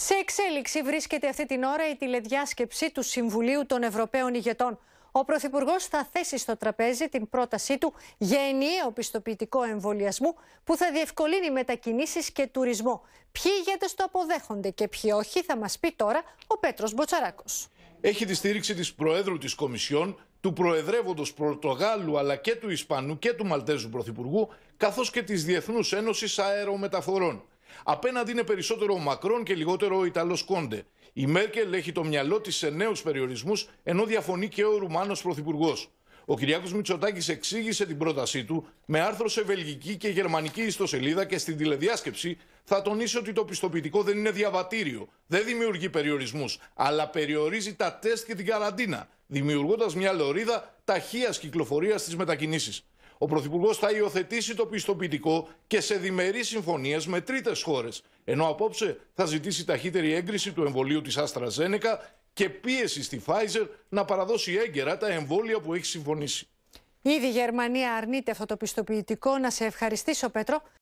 Σε εξέλιξη βρίσκεται αυτή την ώρα η τηλεδιάσκεψη του Συμβουλίου των Ευρωπαίων Ηγετών. Ο Πρωθυπουργός θα θέσει στο τραπέζι την πρότασή του για ενιαίο πιστοποιητικό εμβολιασμού που θα διευκολύνει μετακινήσεις και τουρισμό. Ποιοι ηγέτες το αποδέχονται και ποιοι όχι, θα μας πει τώρα ο Πέτρος Μποτσαράκος. Έχει τη στήριξη της Προέδρου της Κομισιόν, του Προεδρεύοντος Πορτογάλου αλλά και του Ισπανού και του Μαλτέζου Πρωθυπουργού, καθώς και της Διεθνούς Ένωσης Αερομεταφορών. Απέναντι είναι περισσότερο ο Μακρόν και λιγότερο ο Ιταλός Κόντε. Η Μέρκελ έχει το μυαλό της σε νέους περιορισμούς, ενώ διαφωνεί και ο Ρουμάνος Πρωθυπουργός. Ο Κυριάκος Μητσοτάκης εξήγησε την πρότασή του με άρθρο σε βελγική και γερμανική ιστοσελίδα και στην τηλεδιάσκεψη θα τονίσει ότι το πιστοποιητικό δεν είναι διαβατήριο, δεν δημιουργεί περιορισμούς. αλλά περιορίζει τα τεστ και την καραντίνα, δημιουργώντας μια λωρίδα ταχείας κυκλοφορίας στις μετακινήσεις. Ο Πρωθυπουργός θα υιοθετήσει το πιστοποιητικό και σε διμερείς συμφωνίες με τρίτες χώρες. Ενώ απόψε θα ζητήσει ταχύτερη έγκριση του εμβολίου της Άστρα και πίεση στη Pfizer να παραδώσει έγκαιρα τα εμβόλια που έχει συμφωνήσει. Ήδη η Γερμανία αρνείται αυτό το πιστοποιητικό. Να σε ευχαριστήσω, Πέτρο.